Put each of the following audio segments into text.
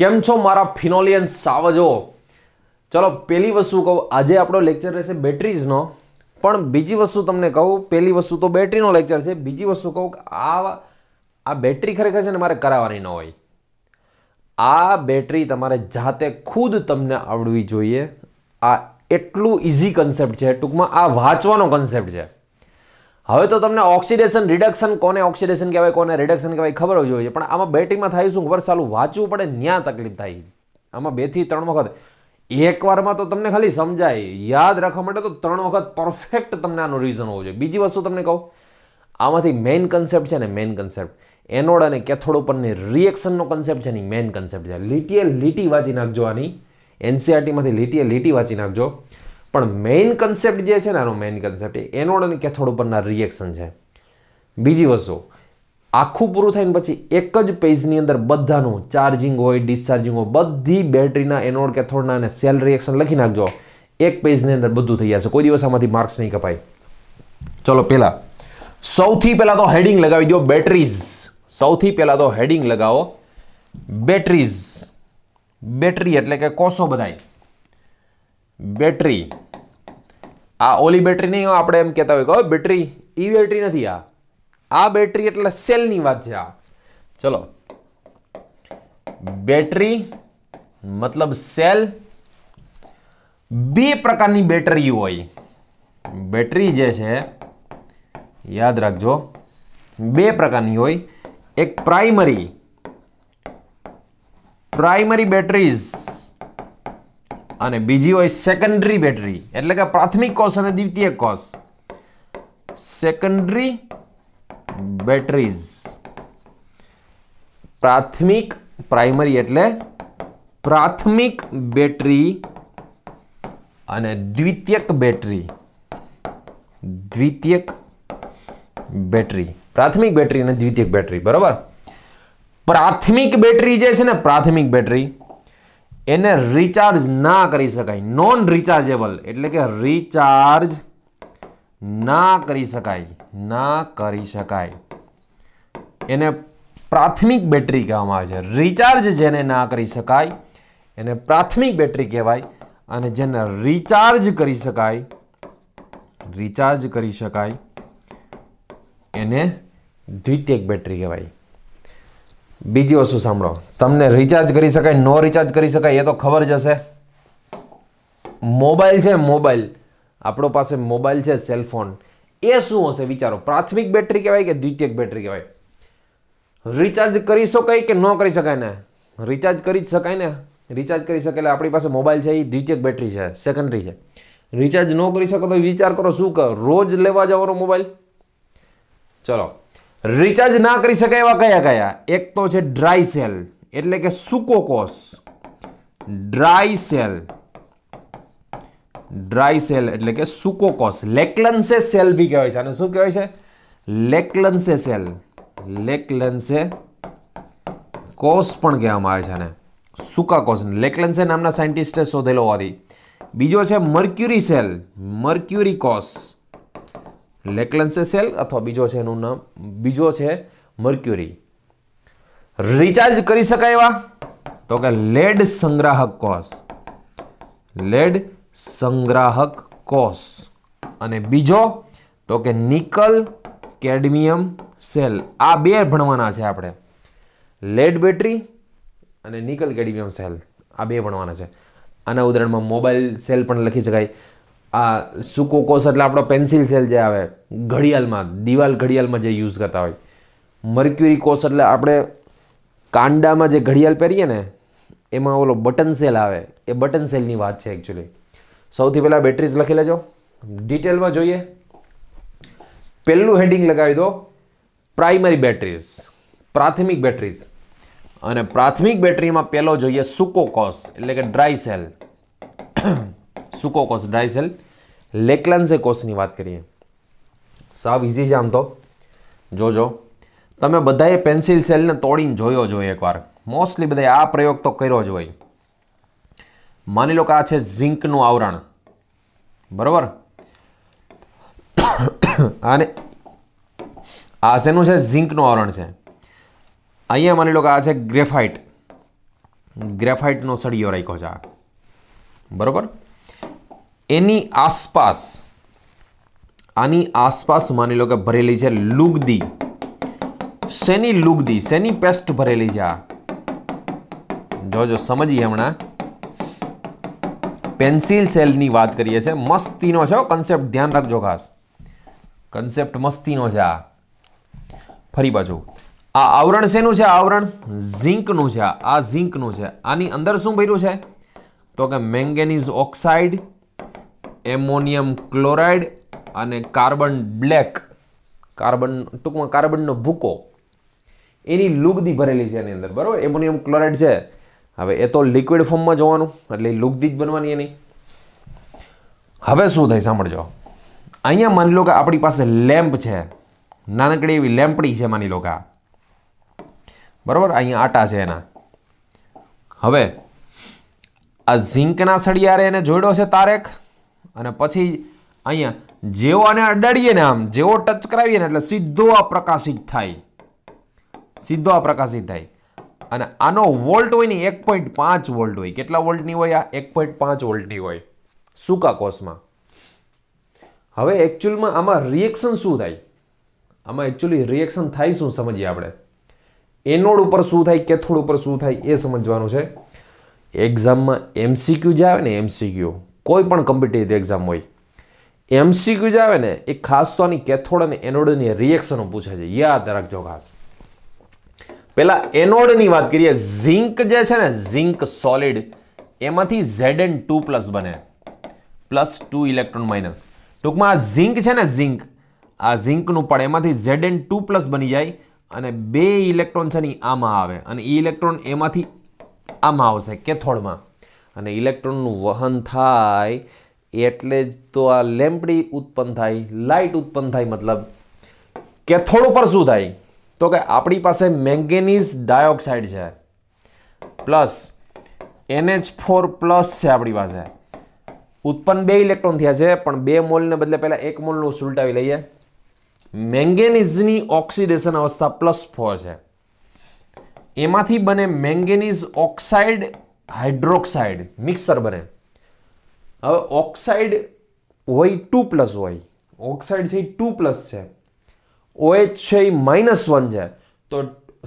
કેમ છો મારા ફિનોલિયન સાવજો ચલો પેલી વસ્તુ કહું આજે આપણો લેક્ચર રહેશે બેટરીઝનો પણ બીજી વસ્તુ તમને કહું પહેલી વસ્તુ તો બેટરીનો લેક્ચર છે બીજી વસ્તુ કહું કે આ આ બેટરી ખરેખર છે ને મારે કરાવવાની ન હોય આ બેટરી તમારે જાતે ખુદ તમને આવડવી જોઈએ આ એટલું ઇઝી કન્સેપ્ટ છે ટૂંકમાં આ વાંચવાનો કન્સેપ્ટ છે હવે તો તમને ઓક્સિડેશન રિડક્શન કોને ઓક્સિડેશન કહેવાય કોને રિડક્શન કહેવાય ખબર હોવી જોઈએ પણ આમાં બેટિંગમાં થાય શું ખબર સાલું વાંચવું પડે ન્યા તકલીફ થાય આમાં બે થી ત્રણ વખત એકવારમાં તો તમને ખાલી સમજાય યાદ રાખવા માટે તો ત્રણ વખત પરફેક્ટ તમને આનું રીઝન હોવું જોઈએ બીજી વસ્તુ તમને કહું આમાંથી મેઇન કન્સેપ્ટ છે ને મેઇન કન્સેપ્ટ એનોડ અને કેથોડ ઉપરની રિએક્શનનો કન્સેપ્ટ છે ને મેઇન કન્સેપ્ટ છે લીટીએ લીટી વાંચી નાખજો આની એનસીઆરટીમાંથી લીટીએ લીટી વાંચી નાખજો પણ મેઇન કન્સેપ્ટ જે છે ને આનો મેઇન કન્સેપ્ટ એ એનોડ અને કેથોડ ઉપરના રિએક્શન છે બીજી વસ્તુ આખું પૂરું થઈને પછી એક જ પેજની અંદર બધાનું ચાર્જિંગ હોય ડિસ્ચાર્જિંગ હોય બધી બેટરીના એનોડ કેથોડના અને સેલ રિએક્શન લખી નાખજો એક પેજની અંદર બધું થઈ જશે કોઈ દિવસ આમાંથી માર્ક્સ નહીં કપાય ચલો પહેલાં સૌથી પહેલાં તો હેડિંગ લગાવી દો બેટરીઝ સૌથી પહેલાં તો હેડિંગ લગાવો બેટરીઝ બેટરી એટલે કે કોષો બધાય बैटरी आ ओली बैटरी नहीं हो आपड़े એમ કહેતા હોય કે ઓ બેટરી ઈ બેટરી નથી આ આ બેટરી એટલે સેલ ની વાત છે આ ચલો બેટરી મતલબ સેલ બે પ્રકારની બેટરી હોય બેટરી જે છે યાદ રાખજો બે પ્રકારની હોય એક પ્રાઈમરી પ્રાઈમરી બેટરીઝ અને બીજી હોય સેકન્ડરી બેટરી એટલે કે પ્રાથમિક કોષ અને દ્વિતીય કોષ સેકન્ડરી બેટરીઝ પ્રાથમિક પ્રાઇમરી એટલે પ્રાથમિક બેટરી અને દ્વિતીયક બેટરી દ્વિતીયક બેટરી પ્રાથમિક બેટરી અને દ્વિતીયક બેટરી બરાબર પ્રાથમિક બેટરી જે છે ને પ્રાથમિક બેટરી એને રિચાર્જ ના કરી શકાય નોન રિચાર્જેબલ એટલે કે રિચાર્જ ના કરી શકાય ના કરી શકાય એને પ્રાથમિક બેટરી કહેવામાં આવે છે રિચાર્જ જેને ના કરી શકાય એને પ્રાથમિક બેટરી કહેવાય અને જેને રિચાર્જ કરી શકાય રિચાર્જ કરી શકાય એને દ્વિતીય બેટરી કહેવાય બીજી વસ્તુ સાંભળો તમને રિચાર્જ કરી શકાય નો રિચાર્જ કરી શકાય એ તો ખબર જ હશે મોબાઈલ છે મોબાઈલ આપણો પાસે મોબાઈલ છે સેલફોન એ શું હશે વિચારો પ્રાથમિક બેટરી કહેવાય કે દ્વિતીયક બેટરી કહેવાય રિચાર્જ કરી શકાય કે ન કરી શકાય ને રિચાર્જ કરી જ શકાય ને રિચાર્જ કરી શકે એટલે આપણી પાસે મોબાઈલ છે એ દ્વિતીયક બેટરી છે સેકન્ડરી છે રિચાર્જ ન કરી શકો તો વિચાર કરો શું કરો રોજ લેવા જવાનો મોબાઈલ ચલો રિચાર્જ ના કરી શકાય એવા કયા કયા એક તો છે ડ્રાય સેલ એટલે કે સુકો કોષ ડ્રાય સેલ ડ્રાય સેલ એટલે કે સુકો કોષ લેકલન્સે સેલ બી કહેવાય છે અને શું કહેવાય છે લેકલન્સે સેલ લેકલન્સે કોષ પણ કહેવામાં આવે છે આને સુકા કોષ લેકલન્સે નામના સાયન્ટિસ્ટે શોધેલો હોવાથી બીજો છે મર્ક્યુરી સેલ મર્ક્યુરી કોષ લેકલન્સે સેલ અથવા બીજો છે એનું નામ બીજો છે મર્ક્યુરી રિચાર્જ કરી શકાય એવા તો કે લેડ સંગ્રાહક કોષ લેડ સંગ્રાહક કોષ અને બીજો તો કે નિકલ કેડમિયમ સેલ આ બે ભણવાના છે આપણે લેડ બેટરી અને નિકલ કેડમિયમ સેલ આ બે ભણવાના છે આના ઉદાહરણમાં મોબાઈલ સેલ પણ લખી શકાય આ સુકોકોસ એટલે આપણો પેન્સિલ સેલ જે આવે ઘડિયાળમાં દિવાલ ઘડિયાળમાં જે યુઝ કરતા હોય મર્ક્યુરી કોષ એટલે આપણે કાંડામાં જે ઘડિયાળ પહેરીએ ને એમાં ઓલો બટન સેલ આવે એ બટન સેલની વાત છે એકચ્યુઅલી સૌથી પહેલાં બેટરીઝ લખી લેજો ડિટેલમાં જોઈએ પહેલું હેડિંગ લગાવી દો પ્રાઇમરી બેટરીઝ પ્રાથમિક બેટરીઝ અને પ્રાથમિક બેટરીમાં પહેલો જોઈએ કોસ એટલે કે ડ્રાય સેલ સુકો કોસ ડ્રાય સેલ લેકલન્સે કોસની વાત કરીએ સાવ ઇઝી છે આમ તો જોજો તમે બધાએ પેન્સિલ સેલને તોડીને જોયો જ હોય એકવાર મોસ્ટલી બધાએ આ પ્રયોગ તો કર્યો જ હોય માની લો કે આ છે ઝીંકનું આવરણ બરાબર અને આ શેનું છે ઝીંકનું આવરણ છે અહીંયા માની લો કે આ છે ગ્રેફાઇટ ગ્રેફાઇટનો સળિયો રાખ્યો છે આ બરાબર એની આસપાસ આની આસપાસ માની લો કે ભરેલી છે લુગદી શેની લુગદી શેની પેસ્ટ ભરેલી છે આ જોજો સમજીએ હમણાં પેન્સિલ સેલની વાત કરીએ છીએ મસ્તીનો છે કન્સેપ્ટ ધ્યાન રાખજો ખાસ કન્સેપ્ટ મસ્તીનો છે આ ફરી બાજુ આ આવરણ શેનું છે આવરણ ઝીંકનું છે આ ઝીંકનું છે આની અંદર શું ભર્યું છે તો કે મેંગેનીઝ ઓક્સાઇડ એમોનિયમ ક્લોરાઇડ અને કાર્બન બ્લેક કાર્બન ટૂંકમાં કાર્બનનો ભૂકો એની લુગદી ભરેલી છે એની અંદર બરાબર એમોનિયમ ક્લોરાઇડ છે હવે એ તો લિક્વિડ ફોર્મમાં જોવાનું એટલે લુગદી જ બનવાની એની હવે શું થાય સાંભળજો અહીંયા માની લો કે આપણી પાસે લેમ્પ છે નાનકડી એવી લેમ્પડી છે માની લો કે બરાબર અહીંયા આટા છે એના હવે આ ઝીંકના સળિયારે એને જોડ્યો છે તારેક અને પછી અહીંયા જેવો આને અડાડીએ ને આમ જેવો ટચ કરાવીએ ને એટલે સીધો આ પ્રકાશિત થાય સીધો આ પ્રકાશિત થાય અને આનો વોલ્ટ હોય ને એક પોઈન્ટ પાંચ વોલ્ટ હોય કેટલા વોલ્ટની હોય આ એક પોઈન્ટ પાંચ વોલ્ટની હોય સૂકા કોષમાં હવે એકચ્યુઅલમાં આમાં રિએક્શન શું થાય આમાં એકચ્યુઅલી રિએક્શન થાય શું સમજીએ આપણે એનોડ ઉપર શું થાય કેથોડ ઉપર શું થાય એ સમજવાનું છે એક્ઝામમાં એમસીક્યુ જે આવે ને એમસીક્યુ કોઈ પણ કોમ્પિટિટિવ એક્ઝામ હોય એમસીક્યુ જે આવે ને એ ખાસ તો આની કેથોડ અને એનોડની રિએક્શનો પૂછે છે યાદ રાખજો ખાસ પહેલાં એનોડની વાત કરીએ ઝિંક જે છે ને ઝિંક સોલિડ એમાંથી ઝેડ એન ટુ પ્લસ બને પ્લસ ટુ ઇલેક્ટ્રોન માઇનસ ટૂંકમાં આ ઝિંક છે ને ઝિંક આ ઝિંકનું પણ એમાંથી ઝેડ એન ટુ પ્લસ બની જાય અને બે ઇલેક્ટ્રોન છે ને આમાં આવે અને એ ઇલેક્ટ્રોન એમાંથી આમાં આવશે કેથોડમાં અને ઇલેક્ટ્રોનનું વહન થાય એટલે જ તો આ લેમ્પડી ઉત્પન્ન થાય લાઇટ ઉત્પન્ન થાય મતલબ કેથોડ ઉપર શું થાય તો કે આપણી પાસે મેંગેનીઝ ડાયોક્સાઇડ છે પ્લસ એનએચ ફોર પ્લસ છે આપણી પાસે ઉત્પન્ન બે ઇલેક્ટ્રોન થયા છે પણ બે મોલને બદલે પહેલાં એક મોલનું સુલટાવી લઈએ મેંગેનીઝની ઓક્સિડેશન અવસ્થા પ્લસ ફોર છે એમાંથી બને મેંગેનીઝ ઓક્સાઇડ હાઇડ્રોક્સાઇડ મિક્સર બને હવે ઓક્સાઇડ હોય ટુ પ્લસ હોય ઓક્સાઇડ છે એ ટુ પ્લસ છે ઓએચ છે એ માઇનસ વન છે તો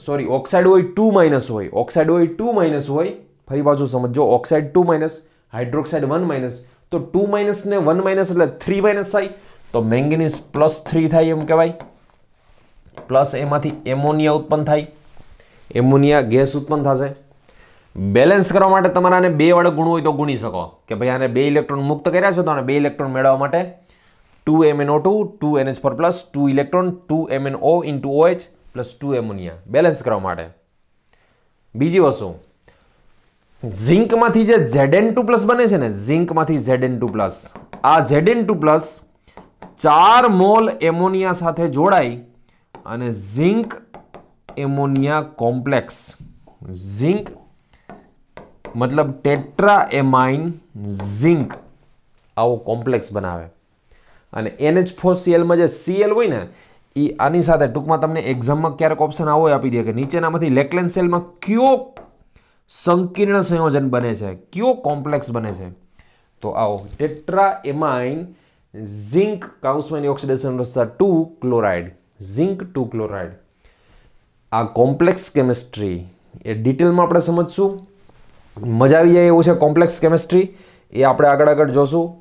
સોરી ઓક્સાઇડ હોય ટુ માઇનસ હોય ઓક્સાઇડ હોય ટુ માઇનસ હોય ફરી પાછું સમજો oxide two minus hydroxide one minus તો ટુ માઇનસ ને વન માઇનસ એટલે થ્રી માઇનસ થાય તો મેંગનીઝ પ્લસ થ્રી થાય એમ કહેવાય પ્લસ એમાંથી એમોનિયા ઉત્પન્ન થાય એમોનિયા ગેસ ઉત્પન્ન થશે બેલેન્સ કરવા માટે તમારાને બે વડે ગુણ હોય તો ગુણી શકો કે ભાઈ આને બે ઇલેક્ટ્રોન મુક્ત કર્યા છે તો આને બે ઇલેક્ટ્રોન મેળવવા માટે two M N O two two N H four plus two electron two M N MNO into H plus two ammonia balance કરવા માટે બીજી વસ્તુ ઝિંકમાંથી જે ઝેડએન ટુ પ્લસ બને છે ને ઝિંકમાંથી ઝેડએન ટુ પ્લસ આ ઝેડએન ટુ પ્લસ ચાર મોલ એમોનિયા સાથે જોડાઈ અને ઝિંક એમોનિયા કોમ્પ્લેક્સ ઝિંક મતલબ ટેટ્રા એમાઇન ઝિંક આવો કોમ્પ્લેક્સ બનાવે અને એનએચ ફોર સીએલમાં જે સીએલ હોય ને એ આની સાથે ટૂંકમાં તમને એક્ઝામમાં ક્યારેક ઓપ્શન આવો આપી દે કે નીચેનામાંથી લેકલેન સેલમાં કયો સંકીર્ણ સંયોજન બને છે કયો કોમ્પ્લેક્સ બને છે તો આવો ટેટ્રા એમાઇન ઝિંક કાઉસમાની ઓક્સિડેશન રસ્તા two chloride zinc two chloride આ કોમ્પ્લેક્સ કેમિસ્ટ્રી એ ડિટેલમાં આપણે સમજશું મજા આવી જાય એવું છે કોમ્પ્લેક્સ કેમિસ્ટ્રી એ આપણે આગળ આગળ જોશું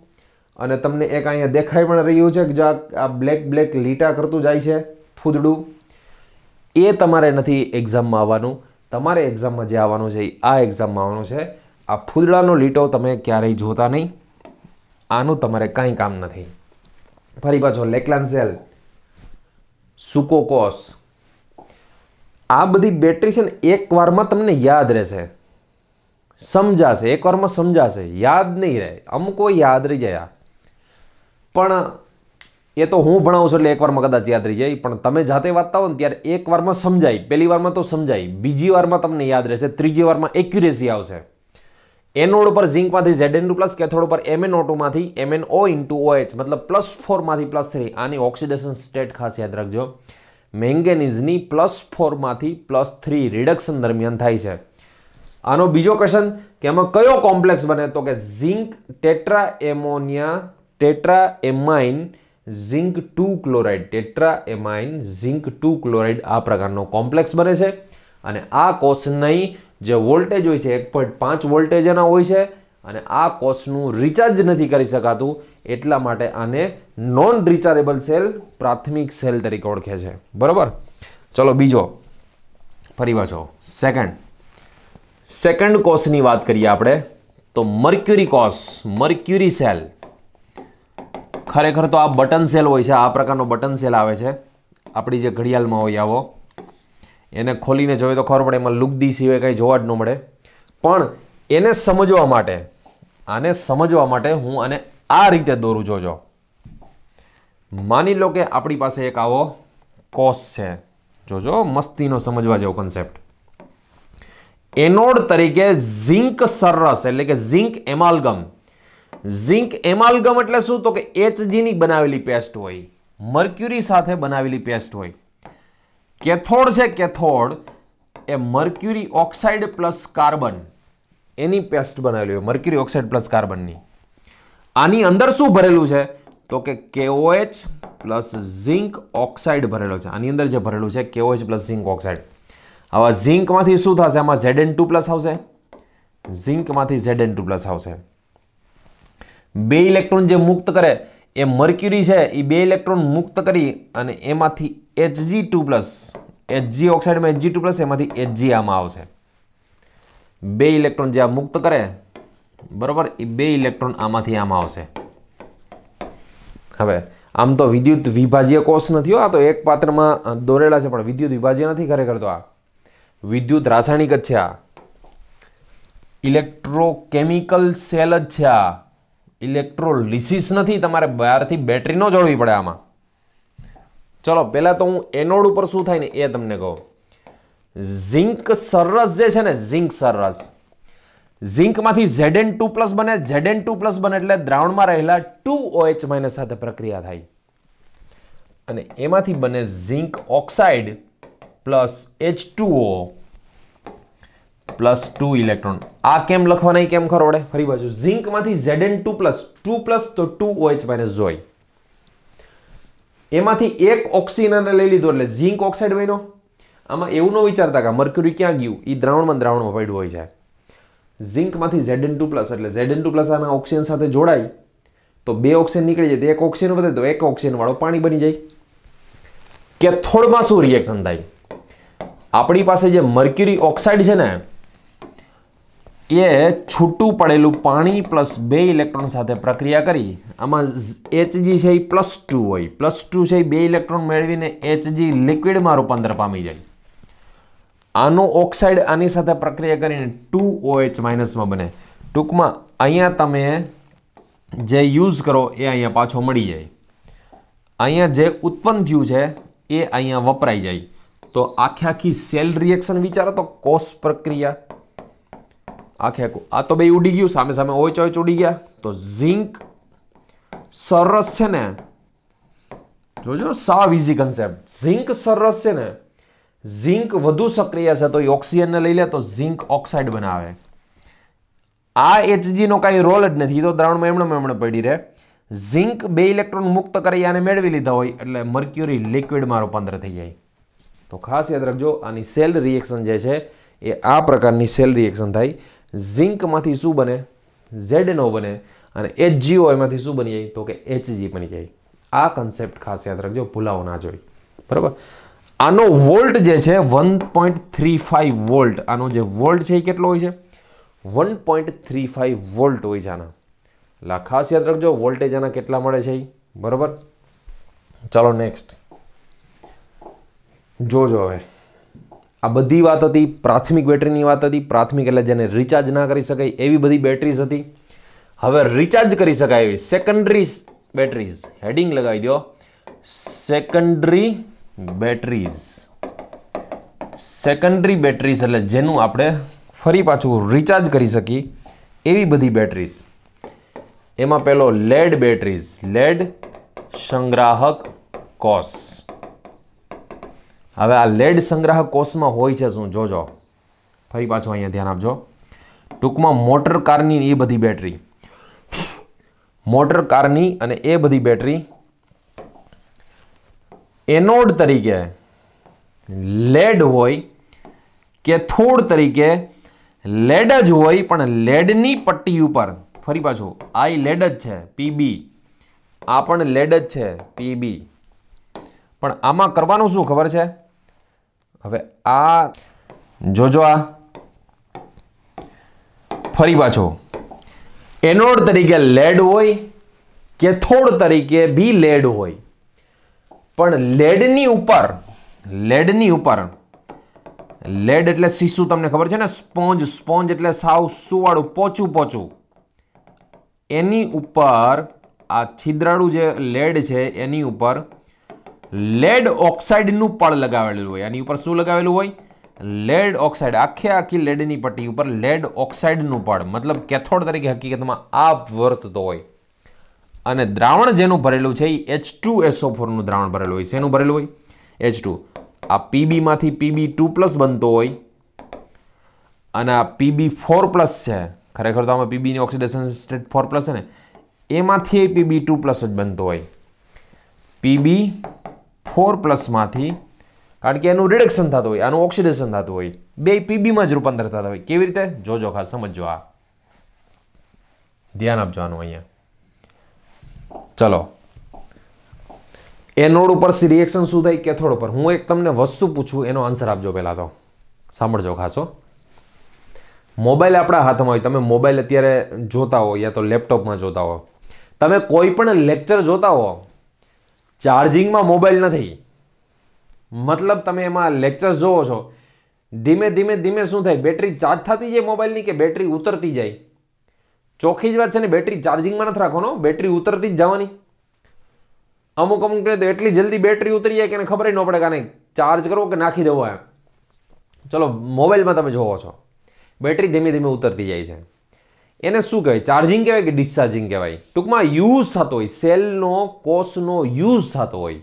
અને તમને એક અહીંયા દેખાઈ પણ રહ્યું છે કે જો આ બ્લેક બ્લેક લીટા કરતું જાય છે ફૂદડું એ તમારે નથી એક્ઝામમાં આવવાનું તમારે એક્ઝામમાં જે આવવાનું છે એ આ એક્ઝામમાં આવવાનું છે આ ફૂદડાનો લીટો તમે ક્યારેય જોતા નહીં આનું તમારે કાંઈ કામ નથી ફરી પાછો લેકલાન્સેલ સુકોકોસ આ બધી બેટરી છે ને એકવારમાં તમને યાદ રહેશે સમજાશે એક વારમાં સમજાશે યાદ નહીં રહે અમુકો યાદ રહી જાય પણ એ તો હું ભણાવું છું એટલે એક વારમાં કદાચ યાદ રહી જાય પણ તમે જાતે વાંચતા હો ને ત્યારે એક વારમાં સમજાય પહેલી વારમાં તો સમજાય બીજી વારમાં તમને યાદ રહેશે ત્રીજી વારમાં એક્યુરેસી આવશે એનોડ પર ઝીંકમાંથી Z N two plus cathode પર એમએન ટુમાંથી MN O into O H મતલબ પ્લસ ફોરમાંથી પ્લસ થ્રી આની ઓક્સિડેશન સ્ટેટ ખાસ યાદ રાખજો મેંગેનીઝની પ્લસ ફોરમાંથી પ્લસ થ્રી રિડક્શન દરમિયાન થાય છે આનો બીજો ક્વેશ્ચન કે એમાં કયો કોમ્પ્લેક્સ બને તો કે zinc tetra ammonia tetra amine zinc two chloride tetra amine zinc two chloride આ પ્રકારનો કોમ્પ્લેક્સ બને છે અને આ કોષની જે વોલ્ટેજ હોય છે એક પોઈન્ટ પાંચ વોલ્ટેજ એના હોય છે અને આ કોષનું રિચાર્જ નથી કરી શકાતું એટલા માટે આને નોન રિચાર્જેબલ સેલ પ્રાથમિક સેલ તરીકે ઓળખે છે બરાબર ચલો બીજો ફરી વાંચો સેકન્ડ સેકન્ડ કોષની વાત કરીએ આપણે તો મર્ક્યુરી કોસ મર્ક્યુરી સેલ ખરેખર તો આ બટન સેલ હોય છે આ પ્રકારનો બટન સેલ આવે છે આપણી જે ઘડિયાળમાં હોય આવો એને ખોલીને જોઈએ તો ખબર પડે એમાં લુગદી સિવાય કંઈ જોવા જ ન મળે પણ એને સમજવા માટે આને સમજવા માટે હું આને આ રીતે દોરું જોજો માની લો કે આપણી પાસે એક આવો કોસ છે જોજો મસ્તીનો સમજવા જેવો કન્સેપ્ટ એનોડ તરીકે ઝિંક સરરસ એટલે કે ઝિંક એમાલગમ ઝિંક એમાલગમ એટલે શું તો કે એચજીની બનાવેલી પેસ્ટ હોય મર્ક્યુરી સાથે બનાવેલી પેસ્ટ હોય કેથોડ છે કેથોડ એ મર્ક્યુરી ઓક્સાઇડ પ્લસ કાર્બન એની પેસ્ટ બનાવેલી હોય મર્ક્યુરી ઓક્સાઇડ પ્લસ કાર્બનની આની અંદર શું ભરેલું છે તો કે કેઓએચ પ્લસ ઝિંક ઓક્સાઇડ ભરેલો છે આની અંદર જે ભરેલું છે કેઓએચ પ્લસ ઝિંક ઓક્સાઇડ હવે ઝિંકમાંથી શું થશે આમાં ઝેડ એન ટુ પ્લસ આવશે ઝિંકમાંથી ઝેડ એન ટુ પ્લસ આવશે બે ઇલેક્ટ્રોન જે મુક્ત કરે એ મર્ક્યુરી છે એ બે ઇલેક્ટ્રોન મુક્ત કરી અને એમાંથી એચજી ટુ પ્લસ એચજી ઓક્સાઇડમાં એચજી ટુ પ્લસ એમાંથી એચજી આમાં આવશે બે ઇલેક્ટ્રોન જે આ મુક્ત કરે બરાબર એ બે ઇલેક્ટ્રોન આમાંથી આમાં આવશે હવે આમ તો વિદ્યુત વિભાજ્ય કોષ નથી હો આ તો એક પાત્રમાં દોરેલા છે પણ વિદ્યુત વિભાજ્ય નથી ખરેખર તો આ વિદ્યુત રાસાયણિક જ છે આ ઇલેક્ટ્રોકેમિકલ સેલ જ છે આ ઇલેક્ટ્રોલિસિસ નથી તમારે બહારથી બેટરી ન જોડવી પડે આમાં ચલો પહેલાં તો હું એનોડ ઉપર શું થાય ને એ તમને કહું ઝિંક સરરસ જે છે ને સરરસ સરસ ઝિંકમાંથી એન ટુ પ્લસ બને ઝેડ એન ટુ પ્લસ બને એટલે દ્રાવણમાં રહેલા ટુ ઓએચ માઇનસ સાથે પ્રક્રિયા થાય અને એમાંથી બને zinc oxide plus H two O plus two electron આ કેમ લખવાના નહીં કેમ ખરોડે ફરી બાજુ ઝિંકમાંથી Z N two plus two plus તો ટુ ઓએચ માઇનસ જોઈ એમાંથી એક ઓક્સિજન લઈ લીધો એટલે ઝિંક ઓક્સાઇડ બન્યો આમાં એવું ન વિચારતા કે મર્ક્યુરી ક્યાં ગયું એ દ્રાવણમાં દ્રાવણમાં પડ્યું હોય છે ઝિંકમાંથી ઝેડ એન ટુ પ્લસ એટલે ઝેડ એન ટુ પ્લસ આના ઓક્સિજન સાથે જોડાય તો બે ઓક્સિજન નીકળી જાય તો એક ઓક્સિજન વધે તો એક ઓક્સિજનવાળો પાણી બની જાય કે થોડમાં શું રિએક્શન થાય આપણી પાસે જે મર્ક્યુરી ઓક્સાઇડ છે ને એ છૂટું પડેલું પાણી પ્લસ બે ઇલેક્ટ્રોન સાથે પ્રક્રિયા કરી આમાં એચજી છે એ પ્લસ ટુ હોય પ્લસ ટુ છે એ બે ઇલેક્ટ્રોન મેળવીને એચજી લિક્વિડમાં રૂપાંતર પામી જાય આનો ઓક્સાઇડ આની સાથે પ્રક્રિયા કરીને ટુ ઓએચ માઇનસમાં બને ટૂંકમાં અહીંયા તમે જે યુઝ કરો એ અહીંયા પાછો મળી જાય અહીંયા જે ઉત્પન્ન થયું છે એ અહીંયા વપરાઈ જાય તો આખે આખી સેલ રિએક્શન વિચારો તો કોષ પ્રક્રિયા આખે આખું આ તો બે ઉડી ગયું સામે સામે ઓચ ઓચ ઉડી ગયા તો ઝીંક સરસ છે ને જોજો સાવ ઇઝી કન્સેપ્ટ ઝીંક સરસ છે ને ઝીંક વધુ સક્રિય છે તો એ ઓક્સિજનને લઈ લે તો ઝીંક ઓક્સાઇડ બનાવે આ એચજીનો કાંઈ રોલ જ નથી તો દ્રાવણમાં એમણે એમણે પડી રહે ઝીંક બે ઇલેક્ટ્રોન મુક્ત કરી આને મેળવી લીધા હોય એટલે મર્ક્યુરી લિક્વિડમાં રૂપાંતર થઈ જાય તો ખાસ યાદ રાખજો આની સેલ રિએક્શન જે છે એ આ પ્રકારની સેલ રિએક્શન થાય ઝિંકમાંથી શું બને ઝેડનો બને અને એચ જીઓ એમાંથી શું બની જાય તો કે એચજી બની જાય આ કન્સેપ્ટ ખાસ યાદ રાખજો ભૂલાવો ના જોઈએ બરાબર આનો વોલ્ટ જે છે one point three five volt આનો જે વોલ્ટ છે એ કેટલો હોય છે one point three five volt હોય છે આના એટલે ખાસ યાદ રાખજો વોલ્ટેજ આના કેટલા મળે છે એ બરાબર ચાલો નેક્સ્ટ જોજો હવે આ બધી વાત હતી પ્રાથમિક બેટરીની વાત હતી પ્રાથમિક એટલે જેને રિચાર્જ ના કરી શકાય એવી બધી બેટરીઝ હતી હવે રિચાર્જ કરી શકાય એવી સેકન્ડરી બેટરીઝ હેડિંગ લગાવી દો સેકન્ડરી બેટરીઝ સેકન્ડરી બેટરીઝ એટલે જેનું આપણે ફરી પાછું રિચાર્જ કરી શકીએ એવી બધી બેટરીઝ એમાં પેલો લેડ બેટરીઝ લેડ સંગ્રાહક કોસ્ટ હવે આ લેડ સંગ્રહ કોષમાં હોય છે શું જોજો ફરી પાછું અહીંયા ધ્યાન આપજો ટૂંકમાં મોટર કારની એ બધી બેટરી મોટર કારની અને એ બધી બેટરી એનોડ તરીકે લેડ હોય કે થોડ તરીકે લેડ જ હોય પણ લેડની પટ્ટી ઉપર ફરી પાછું આ લેડ જ છે પીબી આ પણ લેડ જ છે પીબી પણ આમાં કરવાનું શું ખબર છે હવે આ જોજો આ ફરી પાછો એનોડ તરીકે લેડ હોય કે થોડ તરીકે બી લેડ હોય પણ લેડની ઉપર લેડની ઉપર લેડ એટલે શીશું તમને ખબર છે ને સ્પોન્જ સ્પોન્જ એટલે સાવ સુવાળું પોચું પોચું એની ઉપર આ છિદ્રાળું જે લેડ છે એની ઉપર લેડ ઓક્સાઇડનું પડ લગાવેલું હોય આની ઉપર શું લગાવેલું હોય લેડ ઓક્સાઇડ આખે આખી લેડની પટ્ટી ઉપર લેડ ઓક્સાઇડનું પડ મતલબ કેથોડ તરીકે હકીકતમાં આ વર્તતો હોય અને દ્રાવણ જેનું ભરેલું છે એ એચ ટુ એસો ફોરનું દ્રાવણ ભરેલું હોય શેનું ભરેલું હોય એચ ટુ આ પીબીમાંથી પીબી ટુ પ્લસ બનતો હોય અને આ પીબી ફોર પ્લસ છે ખરેખર તો આમાં પીબીની ઓક્સિડેશન સ્ટેટ ફોર પ્લસ છે ને એમાંથી એ પીબી ટુ પ્લસ જ બનતો હોય પીબી ફોર પ્લસમાંથી કારણ કે એનું રિડક્શન થતું હોય આનું ઓક્સિડેશન થતું હોય બે પીબીમાં જ રૂપાંતર થતા હોય કેવી રીતે જોજો ખાસ સમજો આ ધ્યાન આપજો અહીંયા ચલો એનોડ ઉપર રિએક્શન શું થાય કેથોડ ઉપર હું એક તમને વસ્તુ પૂછું એનો આન્સર આપજો પહેલાં તો સાંભળજો ખાસો મોબાઈલ આપણા હાથમાં હોય તમે મોબાઈલ અત્યારે જોતા હો યા તો લેપટોપમાં જોતા હો તમે કોઈ પણ લેક્ચર જોતા હો ચાર્જિંગમાં મોબાઈલ નથી મતલબ તમે એમાં લેક્ચર્સ જોવો છો ધીમે ધીમે ધીમે શું થાય બેટરી ચાર્જ થતી જાય મોબાઈલની કે બેટરી ઉતરતી જાય ચોખ્ખી જ વાત છે ને બેટરી ચાર્જિંગમાં નથી રાખવાનો બેટરી ઉતરતી જ જવાની અમુક અમુક તો એટલી જલ્દી બેટરી ઉતરી જાય કે એને ખબર ન પડે કે આને ચાર્જ કરવો કે નાખી દેવો એમ ચલો મોબાઈલમાં તમે જોવો છો બેટરી ધીમે ધીમે ઉતરતી જાય છે એને શું કહેવાય ચાર્જિંગ કહેવાય કે ડિસ્ચાર્જિંગ કહેવાય ટૂંકમાં યુઝ થતો હોય સેલનો કોષનો યુઝ થતો હોય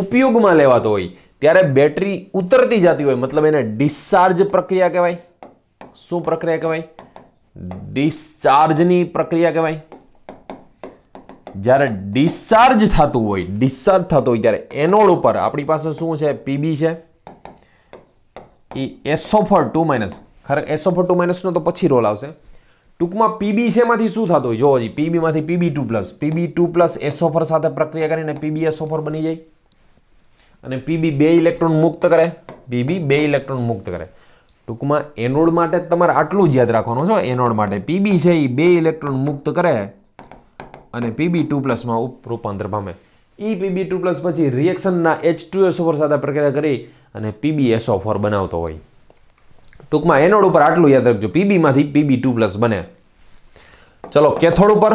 ઉપયોગમાં લેવાતો હોય ત્યારે બેટરી ઉતરતી જતી હોય મતલબ એને ડિસ્ચાર્જ પ્રક્રિયા કહેવાય શું પ્રક્રિયા કહેવાય ડિસ્ચાર્જની પ્રક્રિયા કહેવાય જ્યારે ડિસ્ચાર્જ થતું હોય ડિસ્ચાર્જ થતું હોય ત્યારે એનોડ ઉપર આપણી પાસે શું છે પીબી છે એ એસોફર ટુ માઇનસ ખરેખર એસોફર ટુ માઇનસનો તો પછી રોલ આવશે ટૂંકમાં પીબી સેમાંથી શું થતું હોય જો હજી પીબીમાંથી PB two plus PB two plus SO four સાથે પ્રક્રિયા કરીને પીબી એસોફર બની જાય અને પીબી બે ઇલેક્ટ્રોન મુક્ત કરે પીબી બે ઇલેક્ટ્રોન મુક્ત કરે ટૂંકમાં એનોડ માટે તમારે આટલું જ યાદ રાખવાનું છો એનોડ માટે પીબી છે એ બે ઇલેક્ટ્રોન મુક્ત કરે અને પીબી ટુ પ્લસમાં રૂપાંતર પામે એ પીબી ટુ પ્લસ પછી રિએક્શનના એચ ટુ એસો સાથે પ્રક્રિયા કરી અને પીબી એસો બનાવતો હોય ટૂંકમાં એનોડ ઉપર આટલું યાદ રાખજો પીબીમાંથી પીબી ટુ પ્લસ બને ચલો કેથોડ ઉપર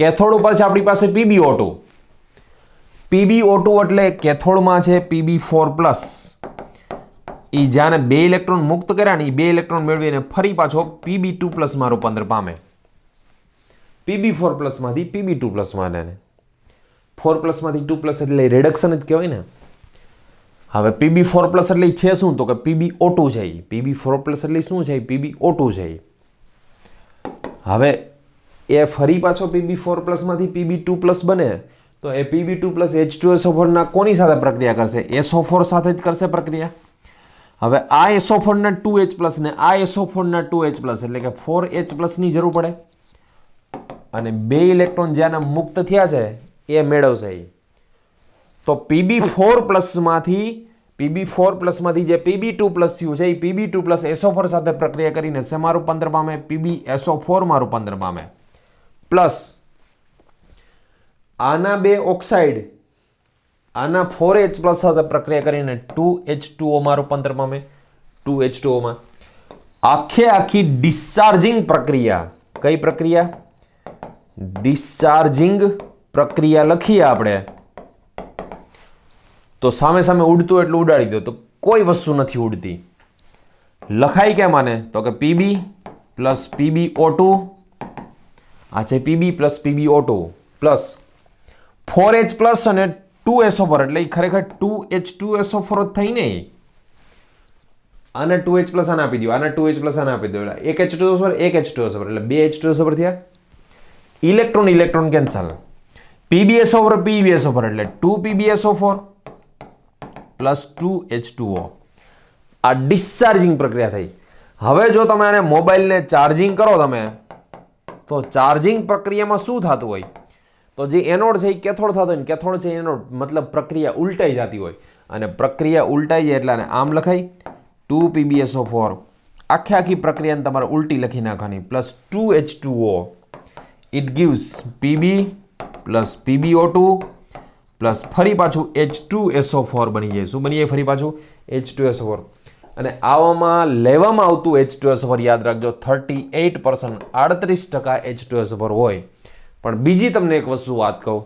કેથોડ ઉપર છે આપણી પાસે પીબીઓ ટુ પીબીઓ ટુ એટલે કેથોડમાં છે પીબી ફોર પ્લસ એ જ્યાંને બે ઇલેક્ટ્રોન મુક્ત કર્યા ને એ બે ઇલેક્ટ્રોન મેળવીને ફરી પાછો પીબી ટુ પ્લસમાં રૂપાંતર પામે પીબી ફોર પ્લસમાંથી પીબી ટુ પ્લસમાં ફોર પ્લસમાંથી ટુ પ્લસ એટલે રિડક્શન જ કહેવાય ને હવે પીબી ફોર પ્લસ એટલે છે શું તો કે પીબી ઓટુ છે એ પીબી ફોર પ્લસ એટલે શું છે પીબી ઓટુ છે હવે એ ફરી પાછો પીબી ફોર પ્લસમાંથી પીબી ટુ પ્લસ બને તો એ PB two plus H two SO ફોરના કોની સાથે પ્રક્રિયા કરશે એસો ફોર સાથે જ કરશે પ્રક્રિયા હવે આ એસો એસોફોરના ટુ એચ પ્લસ ને આ એસો ફોરના ટુ એચ પ્લસ એટલે કે ફોર એચ પ્લસની જરૂર પડે અને બે ઇલેક્ટ્રોન જ્યાંના મુક્ત થયા છે એ મેળવશે એ તો પીબી ફોર પ્લસમાંથી પીબી ફોર પ્લસમાંથી જે પીબી ટુ પ્લસ થયું છે એ PB two plus SO four સાથે પ્રક્રિયા કરીને શેમાં રૂપાંતર પામે પીબી એસો ફોરમાં રૂપાંતર પામે પ્લસ આના બે ઓક્સાઇડ આના ફોર એચ પ્લસ સાથે પ્રક્રિયા કરીને ટુ એચ ટુ ઓમાં રૂપાંતર પામે ટુ એચ ટુ ઓમાં આખે આખી ડિસ્ચાર્જિંગ પ્રક્રિયા કઈ પ્રક્રિયા ડિસ્ચાર્જિંગ પ્રક્રિયા લખીએ આપણે तो सामे सामे उड़तो एटलू उडाली दो तो कोई वस्तु नही उड़ती लखाई के माने तो के Pb + PbO2 आछे Pb + PbO2 + 4H+ ने 2HSO4 એટલે ખરેખર 2H2SO4 થઈ ને આને 2H+ આને આપી દીયો આને 2H+ આને આપી દેલા 1H2SO4 1H2SO4 એટલે 2H2SO4 થયા electron electron cancel PbSO4 PbSO4 એટલે 2PbSO4 પ્લસ ટુ એચ ટુઓ આ ડિસ્ચાર્જિંગ પ્રક્રિયા થઈ હવે જો તમે આને મોબાઈલને ચાર્જિંગ કરો તમે તો ચાર્જિંગ પ્રક્રિયામાં શું થતું હોય તો જે એનોડ છે એ કેથોડ થતો હોય ને કેથોડ છે એનોડ મતલબ પ્રક્રિયા ઉલટાઈ જતી હોય અને પ્રક્રિયા ઉલટાઈ જાય એટલે આમ લખાય ટુ પીબીએસઓ ફોર આખી આખી પ્રક્રિયાને તમારે ઉલટી લખી નાખવાની plus two H two O it gives PB plus PBO two plus ફરી પાછું એચ ટુ એસો ફોર બની જાય શું બની જાય ફરી પાછું એચ ટુ એસો ફોર અને આવામાં લેવામાં આવતું એચ ટુ એસો ફોર યાદ રાખજો થર્ટી એઇટ પર્સન્ટ આડત્રીસ ટકા એચ ટુ એસો ફોર હોય પણ બીજી તમને એક વસ્તુ વાત કહું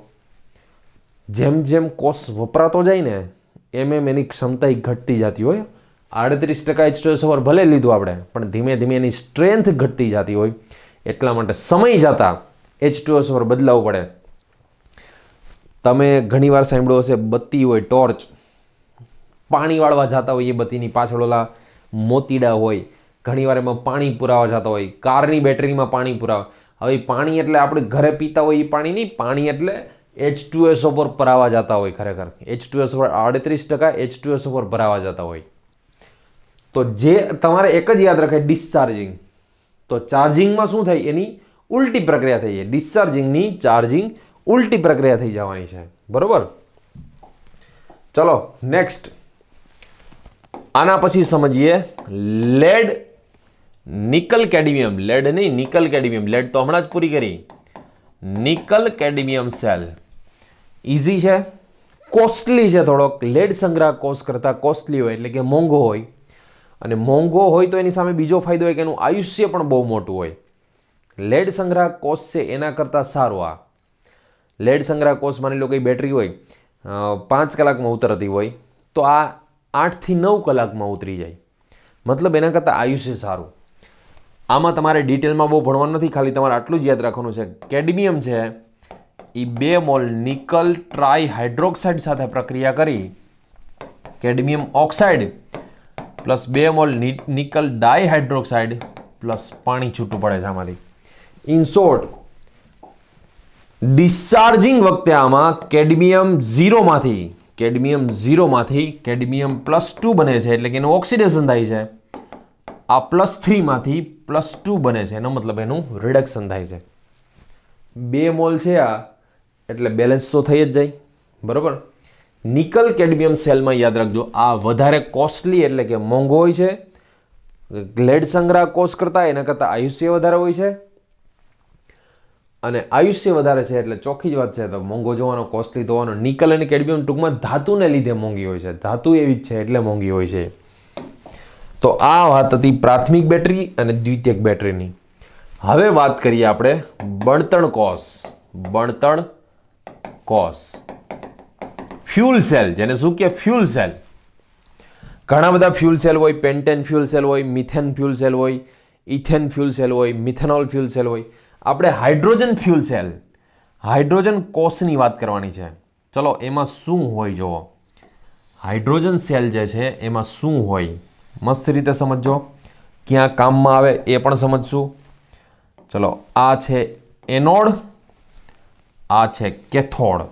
જેમ જેમ કોષ વપરાતો જાય ને એમ એમ એની ક્ષમતા ઘટતી જતી હોય આડત્રીસ ટકા એચ ટુ એચટીએસ ઓવર ભલે લીધું આપણે પણ ધીમે ધીમે એની સ્ટ્રેન્થ ઘટતી જતી હોય એટલા માટે સમય જતાં એચટીએસ ઓવર બદલાવવું પડે તમે ઘણીવાર સાંભળ્યો હશે બત્તી હોય ટોર્ચ પાણી વાળવા જતા હોય એ બત્તીની પાછળ ઓલા મોતીડા હોય ઘણીવાર એમાં પાણી પુરાવા જતા હોય કારની બેટરીમાં પાણી પુરાવા હવે પાણી એટલે આપણે ઘરે પીતા હોય એ પાણી નહીં પાણી એટલે એચ ટુ એસ ઉપર ભરાવા જતા હોય ખરેખર એચ ટુ એસ ઉપર આડત્રીસ ટકા એચ ટુ એસ ઉપર ભરાવા જતા હોય તો જે તમારે એક જ યાદ રખાય ડિસ્ચાર્જિંગ તો ચાર્જિંગમાં શું થાય એની ઉલટી પ્રક્રિયા થઈ જાય ડિસ્ચાર્જિંગની ચાર્જિંગ ઉલટી પ્રક્રિયા થઈ જવાની છે બરાબર ચલો નેક્સ્ટ આના પછી સમજીએ લેડ નિકલ કેડમિયમ લેડ નહીં નિકલ કેડમિયમ લેડ તો હમણાં જ પૂરી કરી નિકલ કેડમિયમ સેલ ઇઝી છે કોસ્ટલી છે થોડોક લેડ સંગ્રહ કોષ કરતાં કોસ્ટલી હોય એટલે કે મોંઘો હોય અને મોંઘો હોય તો એની સામે બીજો ફાયદો હોય કે એનું આયુષ્ય પણ બહુ મોટું હોય લેડ સંગ્રહ કોષ છે એના કરતાં સારું આ લેડ સંગ્રહ કોષ માની લો કે બેટરી હોય પાંચ કલાકમાં ઉતરતી હોય તો આ આઠથી નવ કલાકમાં ઉતરી જાય મતલબ એના કરતાં આયુષ્ય સારું આમાં તમારે ડિટેલમાં બહુ ભણવાનું નથી ખાલી તમારે આટલું જ યાદ રાખવાનું છે કેડમિયમ છે એ બે મોલ નિકલ ટ્રાય હાઇડ્રોક્સાઇડ સાથે પ્રક્રિયા કરી કેડમિયમ ઓક્સાઇડ પ્લસ બે મોલ નિકલ ડાયહાઇડ્રોક્સાઇડ પ્લસ પાણી છૂટું પડે છે આમાંથી ઇન શોર્ટ ડિસ્ચાર્જિંગ વખતે આમાં કેડમિયમ ઝીરોમાંથી કેડમિયમ ઝીરોમાંથી કેડમિયમ પ્લસ ટુ બને છે એટલે કે એનું ઓક્સિડેશન થાય છે આ પ્લસ થ્રીમાંથી પ્લસ ટુ બને છે એનો મતલબ એનું રિડક્શન થાય છે બે મોલ છે આ એટલે બેલેન્સ તો થઈ જ જાય બરાબર નિકલ કેડમિયમ સેલમાં યાદ રાખજો આ વધારે કોસ્ટલી એટલે કે મોંઘો હોય છે ગ્લેડ સંગ્રહ કોષ કરતાં એના કરતાં આયુષ્ય વધારે હોય છે અને આયુષ્ય વધારે છે એટલે ચોખ્ખી જ વાત છે તો મોંઘો જોવાનો કોસ્ટલી ધોવાનો નિકલ અને કેડમિયમ ટૂંકમાં ધાતુને લીધે મોંઘી હોય છે ધાતુ એવી જ છે એટલે મોંઘી હોય છે તો આ વાત હતી પ્રાથમિક બેટરી અને દ્વિતીયક બેટરીની હવે વાત કરીએ આપણે બણતણ કોસ બણતણ કોસ ફ્યુલ સેલ જેને શું કે ફ્યુલ સેલ ઘણા બધા ફ્યુલ સેલ હોય પેન્ટેન ફ્યુલ સેલ હોય મિથેન ફ્યુલ સેલ હોય ઇથેન ફ્યુલ સેલ હોય મિથેનોલ ફ્યુલ સેલ હોય આપણે હાઇડ્રોજન ફ્યુલ સેલ હાઇડ્રોજન કોષની વાત કરવાની છે ચલો એમાં શું હોય જુઓ હાઇડ્રોજન સેલ જે છે એમાં શું હોય મસ્ત રીતે સમજો ક્યાં કામમાં આવે એ પણ સમજશું ચલો આ છે એનોડ આ છે કેથોડ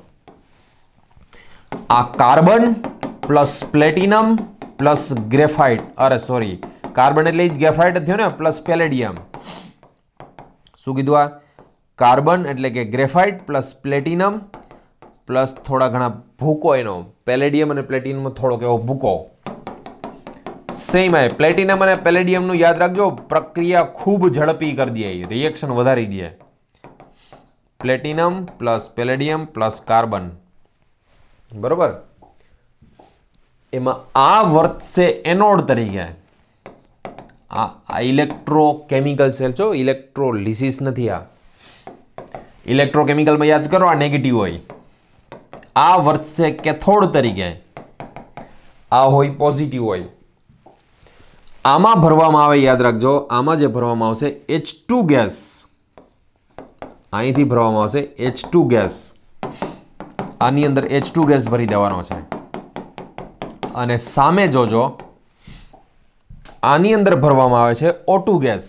આ carbon plus platinum plus graphite અરે સોરી કાર્બન એટલે જ ગ્રેફાઇટ થયો ને પ્લસ પેલેડિયમ શું કીધું આ કાર્બન એટલે કે ગ્રેફાઇટ પ્લસ પ્લેટિનમ પ્લસ થોડા ઘણા ભૂકો એનો પેલેડિયમ અને પ્લેટિનમનો થોડોક એવો ભૂકો સેમ એ પ્લેટિનમ અને પેલેડિયમનું યાદ રાખજો પ્રક્રિયા ખૂબ ઝડપી કરી દે રિએક્શન વધારી દે platinum plus palladium plus carbon બરોબર એમાં આ વર્તશે એનોડ તરીકે આ ઇલેક્ટ્રોકેમિકલ સેલ છો ઇલેક્ટ્રોલિસિસ નથી આ ઇલેક્ટ્રોકેમિકલમાં યાદ કરો આ નેગેટિવ હોય આ વર્તશે કેથોડ તરીકે આ હોય પોઝિટિવ હોય આમાં ભરવામાં આવે યાદ રાખજો આમાં જે ભરવામાં આવશે એચ ગેસ અહીંથી ભરવામાં આવશે એચ ગેસ આની અંદર એચ ગેસ ભરી દેવાનો છે અને સામે જોજો આની અંદર ભરવામાં આવે છે ઓટુ ગેસ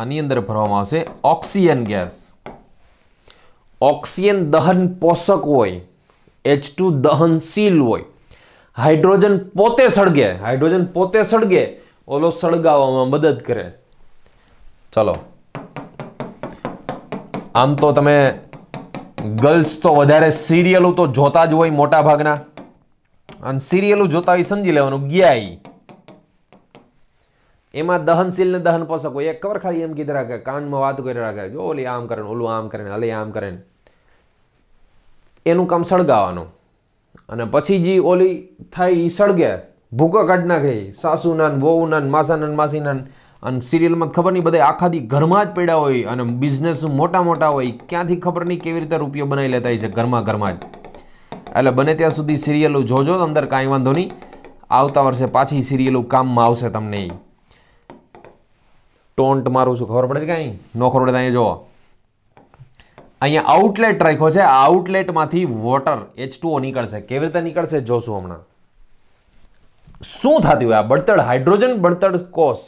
આની અંદર ભરવામાં આવશે ઓક્સિજન ગેસ ઓક્સિજન દહન પોષક હોય એચ ટુ દહનશીલ હોય હાઇડ્રોજન પોતે સળગે હાઇડ્રોજન પોતે સળગે ઓલો સળગાવવામાં મદદ કરે ચલો આમ તો તમે ગર્લ્સ તો વધારે સિરિયલો તો જોતા જ હોય મોટા ભાગના અને સિરિયલો જોતા હોય સમજી લેવાનું ગયા એમાં દહનશીલ ને દહન પોષકો એક ખબર ખાલી એમ કીધા રાખે કાનમાં વાત કરી રાખે જો ઓલી આમ કરે ઓલું આમ કરે અલે આમ કરે એનું કામ સળગાવાનું અને પછી જે ઓલી થાય એ સળગે ભૂકા કાઢ નાખે સાસુના વહુના માસાના માસીના અને સિરિયલમાં ખબર નહીં બધા આખાથી ઘરમાં જ પડ્યા હોય અને બિઝનેસ મોટા મોટા હોય ક્યાંથી ખબર નહીં કેવી રીતે રૂપિયો બનાવી લેતા હોય છે ઘરમાં ઘરમાં જ અલે બને ત્યાં સુધી સિરીયલ જોજો અંદર કાઈ માંધોની આવતા વર્ષે પાછી સિરીયલુ કામમાં આવશે તમને ટોન્ટ મારું છું ખબર પડે કે કાઈ 9 કરોડ દાય જો અહીંયા આઉટલેટ રાખ્યો છે આઉટલેટમાંથી વોટર H2O નીકળશે કેવ રીતે નીકળશે જોશું આપણે શું થાતી હોય આ બળતળ હાઇડ્રોજન બળતળ કોસ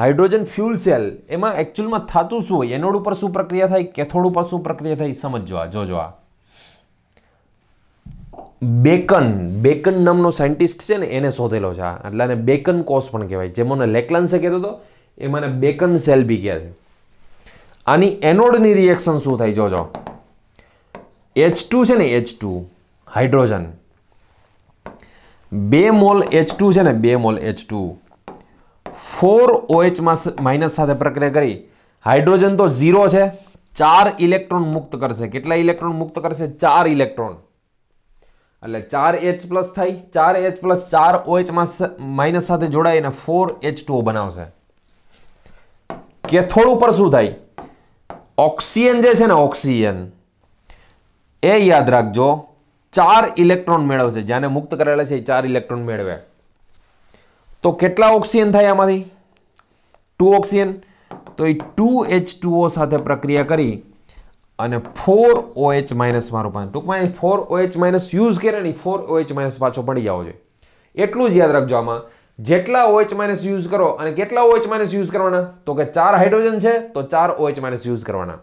હાઇડ્રોજન ફ્યુલ સેલ એમાં એક્ચ્યુઅલમાં થાતું શું હોય એનોડ ઉપર શું પ્રક્રિયા થાય કેથોડ ઉપર શું પ્રક્રિયા થાય સમજી જવા જોજો જો બેકન બેકન નામનો સાયન્ટિસ્ટ છે ને એને શોધેલો છે આ એટલે આને બેકન કોષ પણ કહેવાય જે મને લેકલન્સે કહેતો હતો એ મને બેકન સેલ બી કહે છે આની એનોડની રિએક્શન શું થાય જોજો એચ ટુ છે ને એચ ટુ હાઇડ્રોજન બે મોલ એચ ટુ છે ને બે મોલ એચ ટુ ફોર ઓએચમાં માઇનસ સાથે પ્રક્રિયા કરી હાઇડ્રોજન તો ઝીરો છે ચાર ઇલેક્ટ્રોન મુક્ત કરશે કેટલા ઇલેક્ટ્રોન મુક્ત કરશે ચાર ઇલેક્ટ્રોન એટલે ચાર એચ પ્લસ થાય ચાર એચ પ્લસ ચાર ઓએચમાં માઇનસ સાથે જોડાઈને ફોર એચ ટુ બનાવશે કેથોડ ઉપર શું થાય ઓક્સિજન જે છે ને ઓક્સિજન એ યાદ રાખજો ચાર ઇલેક્ટ્રોન મેળવશે જ્યાંને મુક્ત કરેલા છે એ ચાર ઇલેક્ટ્રોન મેળવે તો કેટલા ઓક્સિજન થાય આમાંથી ટુ ઓક્સિજન તો એ ટુ એચ ટુઓ સાથે પ્રક્રિયા કરી અને ફોર ઓ ઓએચ માઇનસમાં રૂપાંતર ટૂંકમાં ફોર ઓએચ માઇનસ યુઝ કરે ને ફોર ઓએચ માઇનસ પાછો પડી જવો જોઈએ એટલું જ યાદ રાખજો આમાં જેટલા ઓએચ માઇનસ યુઝ કરો અને કેટલા ઓએચ માઇનસ યુઝ કરવાના તો કે ચાર હાઇડ્રોજન છે તો ચાર ઓએચ માઇનસ યુઝ કરવાના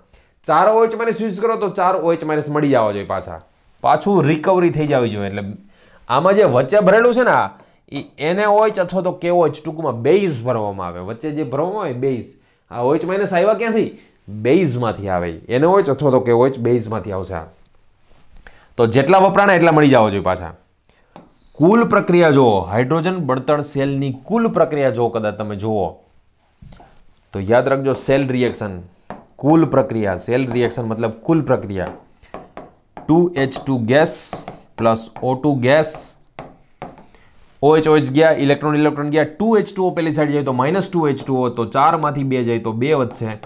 ચાર ઓએચ માઇનસ યુઝ કરો તો ચાર ઓએચ માઇનસ મળી જવા જોઈએ પાછા પાછું રિકવરી થઈ જવી જોઈએ એટલે આમાં જે વચ્ચે ભરેલું છે ને આ એ એને ઓએચ અથવા તો કેઓએચ ટૂંકમાં બેઇઝ ભરવામાં આવે વચ્ચે જે ભરવામાં આવે બેઇઝ આ ઓએચ માઇનસ આવ્યા ક્યાંથી બેઇઝમાંથી આવે એને હોય અથવા તો કે હોય છે બેઝમાંથી આવશે આ તો જેટલા વપરાણા એટલા મળી જાઓ જોઈએ પાછા કુલ પ્રક્રિયા જુઓ હાઇડ્રોજન બળતણ સેલની કુલ પ્રક્રિયા જુઓ કદાચ તમે જુઓ તો યાદ રાખજો સેલ રિએક્શન કુલ પ્રક્રિયા સેલ રિએક્શન મતલબ કુલ પ્રક્રિયા two H two gas plus O two gas OH OH ગયા ઇલેક્ટ્રોન ઇલેક્ટ્રોન ગયા ટુ એચ ઓ પેલી સાઈડ જાય તો માઇનસ ટુ એચ ટુઓ તો ચારમાંથી બે જાય તો બે વધશે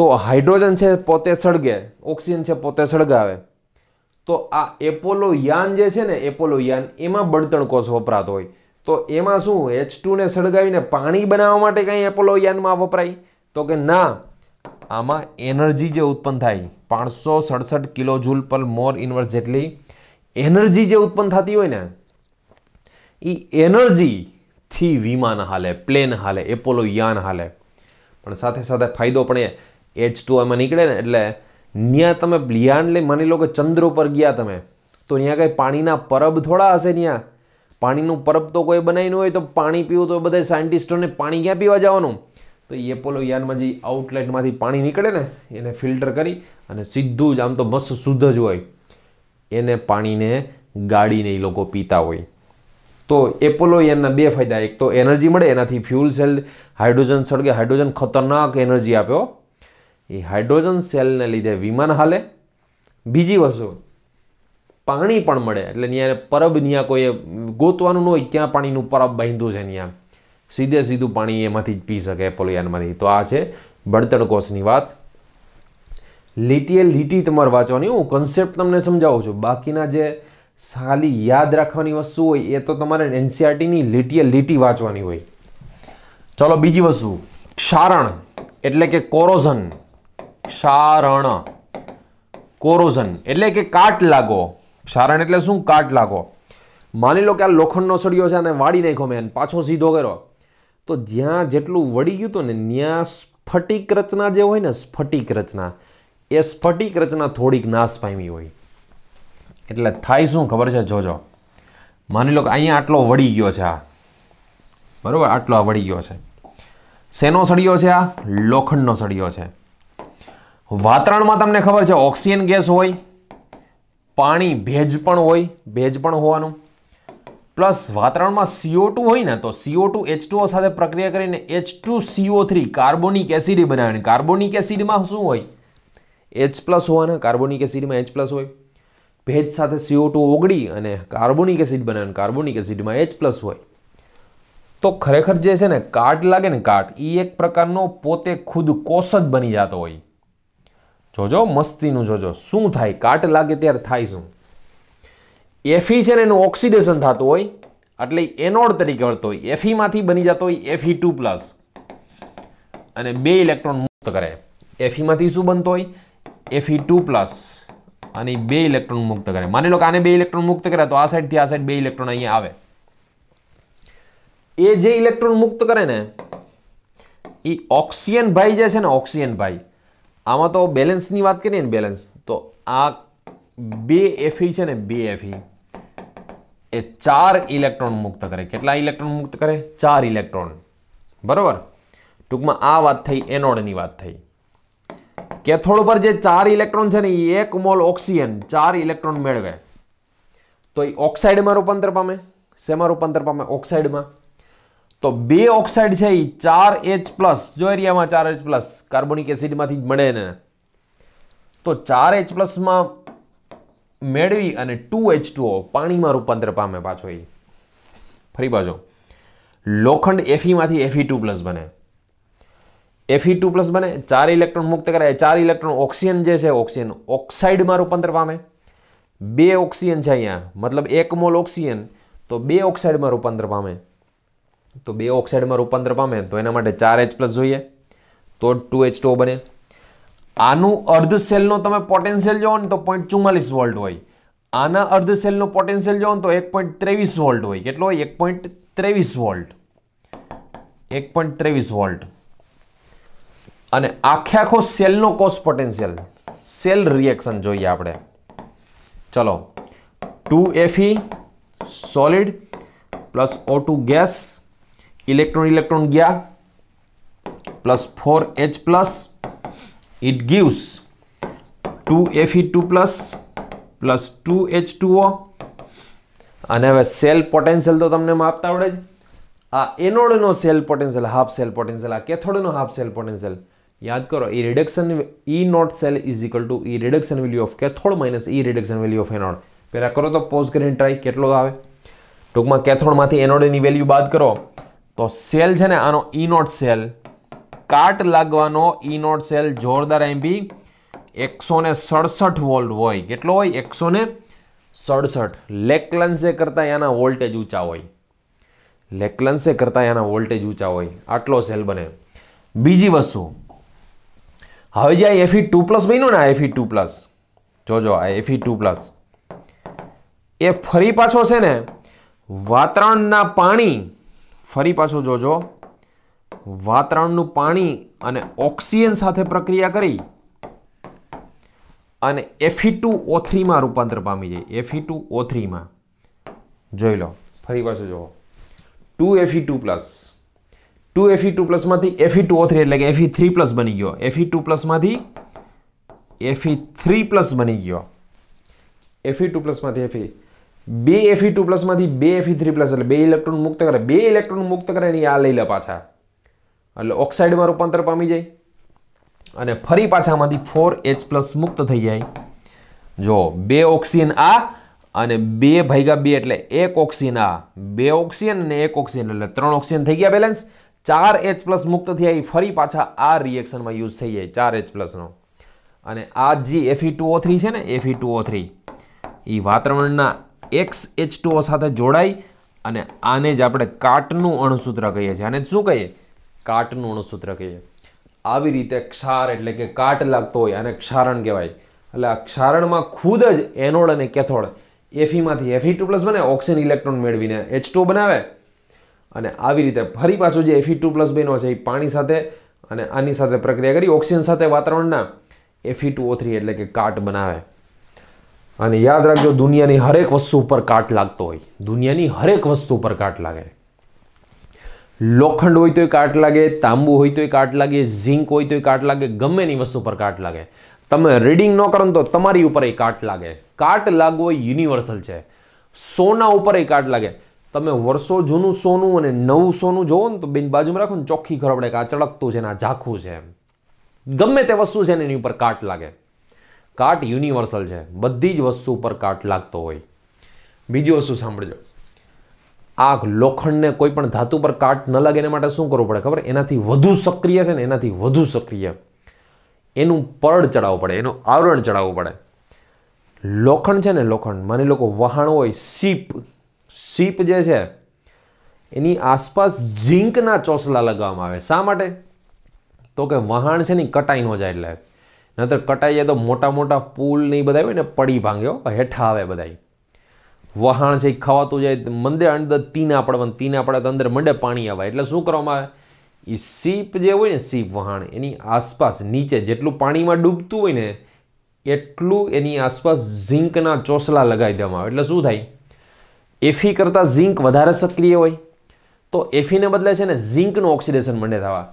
તો હાઇડ્રોજન છે પોતે સળગે ઓક્સિજન છે પોતે સળગાવે તો આ એપોલો યાન જે છે ને એપોલો યાન એમાં બળતણ કોષ વપરાતો હોય તો એમાં શું એચ ટુને સળગાવીને પાણી બનાવવા માટે કંઈ એપોલો યાનમાં વપરાય તો કે ના આમાં એનર્જી જે ઉત્પન્ન થાય પાંચસો સડસઠ કિલો જૂલ પર મોર ઇન્વર્સ જેટલી એનર્જી જે ઉત્પન્ન થતી હોય ને એ એનર્જીથી વિમાન હાલે પ્લેન હાલે એપોલો યાન હાલે પણ સાથે સાથે ફાયદો પણ એ એચ ટુ એમાં નીકળે ને એટલે ત્યાં તમે લિયાન લઈ માની લો કે ચંદ્ર ઉપર ગયા તમે તો ત્યાં કંઈ પાણીના પરબ થોડા હશે ત્યાં પાણીનું પરબ તો કોઈ બનાવીને હોય તો પાણી પીવું તો બધા સાયન્ટિસ્ટોને પાણી ક્યાં પીવા જવાનું તો એ પોલો યાનમાં જે આઉટલેટમાંથી પાણી નીકળે ને એને ફિલ્ટર કરી અને સીધું જ આમ તો મસ્ત શુદ્ધ જ હોય એને પાણીને ગાળીને એ લોકો પીતા હોય તો એપોલો યાનના બે ફાયદા એક તો એનર્જી મળે એનાથી ફ્યુલ સેલ હાઇડ્રોજન સળગે હાઇડ્રોજન ખતરનાક એનર્જી આપ્યો એ હાઇડ્રોજન સેલને લીધે વિમાન હાલે બીજી વસ્તુ પાણી પણ મળે એટલે ત્યાં પરબ ત્યાં કોઈ ગોતવાનું ન હોય ત્યાં પાણીનું પરબ બાંધ્યું છે ત્યાં સીધે સીધું પાણી એમાંથી જ પી શકે પોલિયાનમાંથી તો આ છે બળતણ કોષની વાત લીટીએ લીટી તમારે વાંચવાની હું કન્સેપ્ટ તમને સમજાવું છું બાકીના જે ખાલી યાદ રાખવાની વસ્તુ હોય એ તો તમારે એનસીઆરટીની લીટીએ લીટી વાંચવાની હોય ચલો બીજી વસ્તુ ક્ષારણ એટલે કે કોરોઝન ક્ષારણ કોરોઝન એટલે કે કાટ લાગો ક્ષારણ એટલે શું કાટ લાગો માની લો કે આ લોખંડનો સળિયો છે અને વાળી નાખ્યો મેં પાછો સીધો કર્યો તો જ્યાં જેટલું વળી ગયું હતું ને ત્યાં સ્ફટિક રચના જે હોય ને સ્ફટિક રચના એ સ્ફટિક રચના થોડીક નાશ પામી હોય એટલે થાય શું ખબર છે જોજો માની લો કે અહીંયા આટલો વળી ગયો છે આ બરાબર આટલો આ વળી ગયો છે શેનો સળિયો છે આ લોખંડનો સળિયો છે વાતરણમાં તમને ખબર છે ઓક્સિજન ગેસ હોય પાણી ભેજ પણ હોય ભેજ પણ હોવાનું પ્લસ વાતાવરણમાં સીઓ ટુ હોય ને તો સીઓ ટુ એચ સાથે પ્રક્રિયા કરીને H CO three carbonic acid બનાવે કાર્બોનિક એસિડમાં શું હોય એચ પ્લસ હોવાના કાર્બોનિક એસિડમાં એચ પ્લસ હોય ભેજ સાથે સીઓ ટુ ઓગળી અને કાર્બોનિક એસિડ બનાવે કાર્બોનિક એસિડમાં એચ પ્લસ હોય તો ખરેખર જે છે ને કાટ લાગે ને કાટ એ એક પ્રકારનો પોતે ખુદ કોષ જ બની જતો હોય જોજો મસ્તીનું જોજો શું થાય કાટ લાગે ત્યારે થાય શું એફી છે ને એનું ઓક્સિડેશન થતું હોય એટલે એનોડ તરીકે વળતો હોય એફીમાંથી બની જતો હોય એફી ટુ પ્લસ અને બે ઇલેક્ટ્રોન મુક્ત કરે એફીમાંથી શું બનતો હોય એફી ટુ પ્લસ અને બે ઇલેક્ટ્રોન મુક્ત કરે માની લો કે આને બે ઇલેક્ટ્રોન મુક્ત કરે તો આ સાઈડથી આ સાઈડ બે ઇલેક્ટ્રોન અહીંયા આવે એ જે ઇલેક્ટ્રોન મુક્ત કરે ને એ ઓક્સિયન ભાઈ જે છે ને ઓક્સિજન ભાઈ આમાં તો બેલેન્સની વાત કરીએ ને બેલેન્સ તો આ બે એફઈ છે ને બે એફઈ એ ચાર ઇલેક્ટ્રોન મુક્ત કરે કેટલા ઇલેક્ટ્રોન મુક્ત કરે ચાર ઇલેક્ટ્રોન બરાબર ટૂંકમાં આ વાત થઈ એનોડની વાત થઈ કેથોડ પર જે ચાર ઇલેક્ટ્રોન છે ને એ એક મોલ ઓક્સિજન ચાર ઇલેક્ટ્રોન મેળવે તો એ ઓક્સાઇડમાં રૂપાંતર પામે શેમાં રૂપાંતર પામે ઓક્સાઇડમાં તો બે ઓક્સાઇડ છે એ ચાર એચ પ્લસ જો એરિયામાં ચાર એચ પ્લસ કાર્બોનિક એસિડમાંથી જ મળે ને તો ચાર એચ પ્લસમાં મેળવી અને ટુ એચ ટુઓ પાણીમાં રૂપાંતર પામે પાછો એ ફરી બાજુ લોખંડ એફઈમાંથી એફી ટુ પ્લસ બને એફી ટુ પ્લસ બને ચાર ઇલેક્ટ્રોન મુક્ત કરાય ચાર ઇલેક્ટ્રોન ઓક્સિજન જે છે ઓક્સિજન ઓક્સાઇડમાં રૂપાંતર પામે બે ઓક્સિજન છે અહીંયા મતલબ એક મોલ ઓક્સિજન તો બે ઓક્સાઇડમાં રૂપાંતર પામે તો બે ઓક્સાઇડમાં રૂપાંતર પામે તો એના માટે ચાર એચ પ્લસ જોઈએ તો ટુ એચ ટુ બને આનું અર્ધ સેલનો તમે પોટેન્શિયલ જોવો ને તો પોઈન્ટ ચુમ્માલીસ વોલ્ટ હોય આના અર્ધ સેલનો પોટેન્શિયલ જોવો ને તો એક પોઈન્ટ ત્રેવીસ વોલ્ટ હોય કેટલો હોય એક પોઈન્ટ ત્રેવીસ વોલ્ટ એક પોઈન્ટ ત્રેવીસ વોલ્ટ અને આખે આખો સેલનો કોસ પોટેન્શિયલ સેલ રિએક્શન જોઈએ આપણે ચલો two FE solid plus O two gas electron electron ગયા plus four H plus it gives two FE two plus plus two H two O અને હવે સેલ પોટેન્શિયલ તો તમને માપતા આવડે જ આ એનોડનો cell potential half cell potential આ કેથોડનો હાફ સેલ પોટેન્શિયલ યાદ કરો E reduction E naught cell is equal to E reduction value of cathode minus E reduction value of anode પહેલાં કરો તો પોઝ કરીને ટ્રાય કેટલો આવે ટૂંકમાં કેથોડમાંથી એનોડની વેલ્યુ બાદ કરો તો સેલ છે ને આનો ઈ નોટ સેલ કાટ લાગવાનો ઈ નોટ સેલ જોરદાર એમબી એકસો ને સડસઠ વોલ્ટ હોય કેટલો હોય એકસો ને સડસઠ લેકલન્સે કરતાં એના વોલ્ટેજ ઊંચા હોય લેકલન્સે કરતાં એના વોલ્ટેજ ઊંચા હોય આટલો સેલ બને બીજી વસ્તુ હવે જે આ એફી ટુ પ્લસ બન્યું ને આ એફી ટુ પ્લસ જોજો આ એફી ટુ પ્લસ એ ફરી પાછો છે ને વાતરણના પાણી ફરી પાછું જોજો વાતાવરણનું પાણી અને ઓક્સિજન સાથે પ્રક્રિયા કરી અને એફી ટુ ઓ થ્રીમાં રૂપાંતર પામી જાય એફી ટુ ઓ થ્રીમાં જોઈ લો ફરી પાછું જુઓ two Fe two plus two Fe two પ્લસમાંથી એફી ટુ ઓ થ્રી એટલે કે એફી થ્રી પ્લસ બની ગયો એફી ટુ પ્લસમાંથી એફી થ્રી પ્લસ બની ગયો એફી ટુ પ્લસમાંથી એફી બે એફી ટુ પ્લસમાંથી બે એફી થ્રી પ્લસ એટલે બે ઇલેક્ટ્રોન મુક્ત કરે બે ઇલેક્ટ્રોન મુક્ત કરે ને આ લઈ લે પાછા એટલે ઓક્સાઇડમાં રૂપાંતર પામી જાય અને ફરી પાછામાંથી ફોર એચ પ્લસ મુક્ત થઈ જાય જો બે ઓક્સિજન આ અને બે ભાગ્યા બે એટલે એક ઓક્સિજન આ બે ઓક્સિજન અને એક ઓક્સિજન એટલે ત્રણ ઓક્સિજન થઈ ગયા બેલેન્સ ચાર એચ પ્લસ મુક્ત થઈ જાય ફરી પાછા આ રિએક્શનમાં યુઝ થઈ જાય ચાર એચ પ્લસનો અને આ જે એફી ટુ ઓ થ્રી છે ને એફી ટુ ઓ થ્રી એ વાતાવરણના એક્સ એચ ટુઓ સાથે જોડાઈ અને આને જ આપણે કાટનું અણુસૂત્ર કહીએ છીએ આને શું કહીએ કાટનું અણુસૂત્ર કહીએ આવી રીતે ક્ષાર એટલે કે કાટ લાગતો હોય આને ક્ષારણ કહેવાય એટલે આ ક્ષારણમાં ખુદ જ એનોડ અને કેથોડ એફીમાંથી એફી ટુ પ્લસ બને ઓક્સિજન ઇલેક્ટ્રોન મેળવીને એચ ટુ બનાવે અને આવી રીતે ફરી પાછું જે એફી ટુ પ્લસ બન્યો છે એ પાણી સાથે અને આની સાથે પ્રક્રિયા કરી ઓક્સિજન સાથે વાતાવરણના એફી ટુ ઓ થ્રી એટલે કે કાટ બનાવે અને યાદ રાખજો દુનિયાની હરેક વસ્તુ ઉપર કાટ લાગતો હોય દુનિયાની હરેક વસ્તુ ઉપર કાટ લાગે લોખંડ હોય તોય કાટ લાગે તાંબુ હોય તોય કાટ લાગે ઝીંક હોય તોય કાટ લાગે ગમે એની વસ્તુ પર કાટ લાગે તમે રીડિંગ ન કરો તો તમારી ઉપર એ કાટ લાગે કાટ લાગવો યુનિવર્સલ છે સોના ઉપર એ કાટ લાગે તમે વર્ષો જૂનું સોનું અને નવું સોનું જોવો ને તો બિન બાજુમાં રાખો ને ચોખ્ખી ખરબડે કે આ ચળકતું છે ને આ ઝાખું છે એમ ગમે તે વસ્તુ છે ને એની ઉપર કાટ લાગે કાટ યુનિવર્સલ છે બધી જ વસ્તુ ઉપર કાટ લાગતો હોય બીજી વસ્તુ સાંભળજો આ લોખંડને કોઈ પણ ધાતુ પર કાટ ન લાગે એના માટે શું કરવું પડે ખબર એનાથી વધુ સક્રિય છે ને એનાથી વધુ સક્રિય એનું પરડ ચડાવવું પડે એનું આવરણ ચડાવવું પડે લોખંડ છે ને લોખંડ માની લોકો વહાણ હોય સીપ સીપ જે છે એની આસપાસ ઝીંકના ચોસલા લગાવવામાં આવે શા માટે તો કે વહાણ છે ને કટાઈ ન જાય એટલે નહીતર જાય તો મોટા મોટા પુલ નહીં એ બધા હોય ને પડી ભાંગ્યો હેઠા આવે બધા વહાણ છે ખવાતું જાય મંદિર અંદર તીના પડવાનું તીના પડે તો અંદર મંડે પાણી આવે એટલે શું કરવામાં આવે એ સીપ જે હોય ને સીપ વહાણ એની આસપાસ નીચે જેટલું પાણીમાં ડૂબતું હોય ને એટલું એની આસપાસ ઝીંકના ચોસલા લગાવી દેવામાં આવે એટલે શું થાય એફી કરતાં ઝીંક વધારે સક્રિય હોય તો એફીને બદલે છે ને ઝીંકનું ઓક્સિડેશન મંડે થવા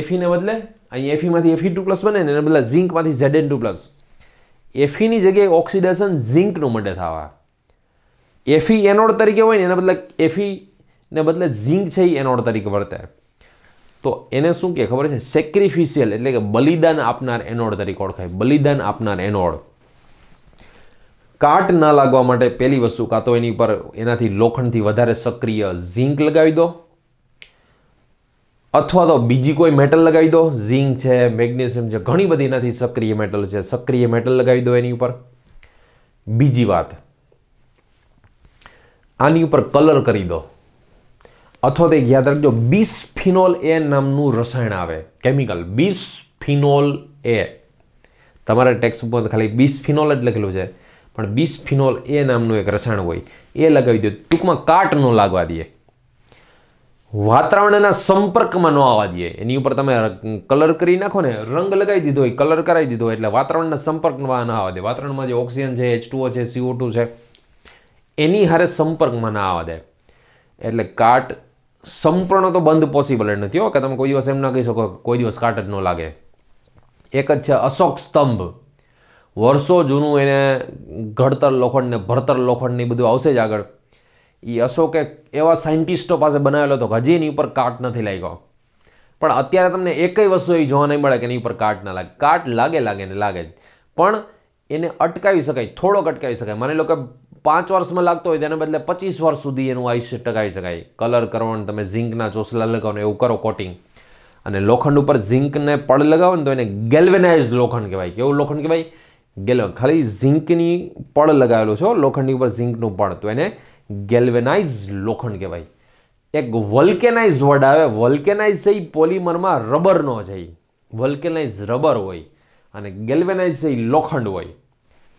એફીને e બદલે અહીં એફીમાંથી e Fe two e plus બને ને એને બદલે ઝીંકમાંથી ઝેડ એન ટુ પ્લસ એફીની જગ્યાએ ઓક્સિડેશન ઝીંકનું માટે થવા એફી એનોડ તરીકે હોય ને એને બદલે એફીને બદલે ઝીંક છે એ એનોડ તરીકે વર્તે તો એને શું કહે ખબર છે સેક્રિફિશિયલ એટલે કે બલિદાન આપનાર એનોડ તરીકે ઓળખાય બલિદાન આપનાર એનોડ કાટ ના લાગવા માટે પહેલી વસ્તુ કાં તો એની ઉપર એનાથી લોખંડથી વધારે સક્રિય ઝીંક લગાવી દો અથવા તો બીજી કોઈ મેટલ લગાવી દો ઝીંક છે મેગ્નેશિયમ છે ઘણી બધી એનાથી સક્રિય મેટલ છે સક્રિય મેટલ લગાવી દો એની ઉપર બીજી વાત આની ઉપર કલર કરી દો અથવા તો એક યાદ રાખજો બિસફિનોલ એ નામનું રસાયણ આવે કેમિકલ બિસફિનોલ એ તમારા ટેક્સ્ટ ઉપર ખાલી બિસફિનોલ જ લખેલું છે પણ બિસફિનોલ એ નામનું એક રસાયણ હોય એ લગાવી દો ટૂંકમાં કાટ ન લાગવા દઈએ વાતાવરણના સંપર્કમાં ન આવવા દઈએ એની ઉપર તમે કલર કરી નાખો ને રંગ લગાવી દીધો હોય કલર કરાવી દીધો હોય એટલે વાતાવરણના સંપર્કમાં ના આવવા દે વાતાવરણમાં જે ઓક્સિજન છે એચ ટુઓ છે સીઓ ટુ છે એની હારે સંપર્કમાં ના આવવા દે એટલે કાટ સંપૂર્ણ તો બંધ પોસિબલ જ નથી હો કે તમે કોઈ દિવસ એમ ના કહી શકો કોઈ દિવસ કાટ જ ન લાગે એક જ છે અશોક સ્તંભ વર્ષો જૂનું એને ઘડતર લોખંડ ને ભરતર લોખંડ ને બધું આવશે જ આગળ એ અશોકે એવા સાયન્ટિસ્ટો પાસે બનાવેલો હતો હજી એની ઉપર કાટ નથી લાગ્યો પણ અત્યારે તમને એકય વસ્તુ એ જોવા નહીં મળે કે એની ઉપર કાટ ના લાગે કાટ લાગે લાગે ને લાગે જ પણ એને અટકાવી શકાય થોડોક અટકાવી શકાય માની લો કે પાંચ વર્ષમાં લાગતો હોય તેના બદલે પચીસ વર્ષ સુધી એનું આયુષ્ય ટકાવી શકાય કલર કરવાનું તમે ઝીંકના ચોસલા લગાવો એવું કરો કોટિંગ અને લોખંડ ઉપર ઝીંકને પડ લગાવો ને તો એને ગેલ્વેનાઇઝ લોખંડ કહેવાય કેવું લોખંડ કહેવાય ગેલ ખાલી ઝીંકની પડ લગાવેલું છે લોખંડની ઉપર ઝીંકનું પડ તો એને ગેલ્વેનાઇઝ લોખંડ કહેવાય એક વલ્કેનાઇઝ વર્ડ આવે વલ્કેનાઇઝ છે એ પોલિમરમાં રબરનો છે એ વલ્કેનાઇઝ રબર હોય અને ગેલ્વેનાઇઝ છે એ લોખંડ હોય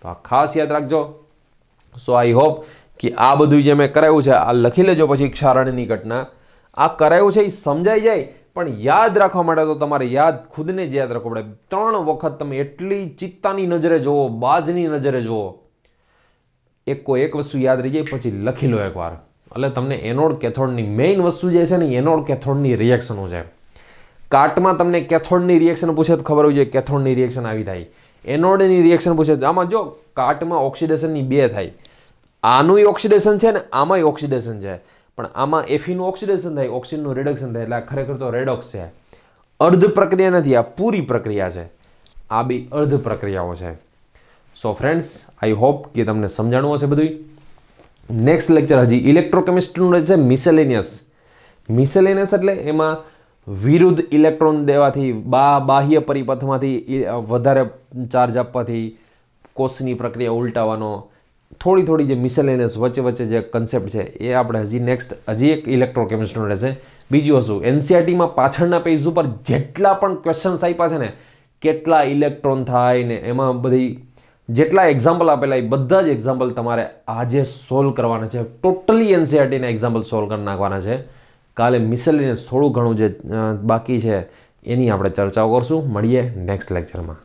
તો આ ખાસ યાદ રાખજો સો આઈ હોપ કે આ બધું જે મેં કરાયું છે આ લખી લેજો પછી ક્ષારણની ઘટના આ કરાયું છે એ સમજાઈ જાય પણ યાદ રાખવા માટે તો તમારે યાદ ખુદને જ યાદ રાખવું પડે ત્રણ વખત તમે એટલી ચિત્તાની નજરે જુઓ બાજની નજરે જુઓ એકો એક વસ્તુ યાદ રહી જાય પછી લખી લો એકવાર એટલે તમને એનોડ કેથોડની મેઇન વસ્તુ જે છે ને એનોડ કેથોડની રિએક્શનો છે કાર્ટમાં તમને કેથોડની રિએક્શન પૂછે તો ખબર હોય છે કેથોડની રિએક્શન આવી થાય એનોડની રિએક્શન પૂછે તો આમાં જો કાર્ટમાં ઓક્સિડેશનની બે થાય આનું ઓક્સિડેશન છે ને આમાંય ઓક્સિડેશન છે પણ આમાં એફીનું ઓક્સિડેશન થાય ઓક્સિજનનું રિડક્શન થાય એટલે ખરેખર તો રેડોક્સ છે અર્ધ પ્રક્રિયા નથી આ પૂરી પ્રક્રિયા છે આ બી અર્ધ પ્રક્રિયાઓ છે સો ફ્રેન્ડ્સ આઈ હોપ કે તમને સમજાણું હશે બધું નેક્સ્ટ લેક્ચર હજી ઇલેક્ટ્રોકેમિસ્ટ્રીનું રહેશે મિસેલેનિયસ મિસેલેનિયસ એટલે એમાં વિરુદ્ધ ઇલેક્ટ્રોન દેવાથી બા બાહ્ય પરિપથમાંથી વધારે ચાર્જ આપવાથી કોષની પ્રક્રિયા ઉલટાવવાનો થોડી થોડી જે મિસેલેનિયસ વચ્ચે વચ્ચે જે કન્સેપ્ટ છે એ આપણે હજી નેક્સ્ટ હજી એક ઇલેક્ટ્રોકેમિસ્ટ્રીનું રહેશે બીજું હશું એનસીઆરટીમાં e પાછળના પેજ ઉપર જેટલા પણ ક્વેશ્ચન્સ આપ્યા છે ને કેટલા ઇલેક્ટ્રોન થાય ને એમાં બધી જેટલા એક્ઝામ્પલ આપેલા એ બધા જ એક્ઝામ્પલ તમારે આજે સોલ્વ કરવાના છે ટોટલી એનસીઆરટીના એક્ઝામ્પલ સોલ્વ કરી નાખવાના છે કાલે મિસલીને થોડું ઘણું જે બાકી છે એની આપણે ચર્ચાઓ કરશું મળીએ નેક્સ્ટ લેક્ચરમાં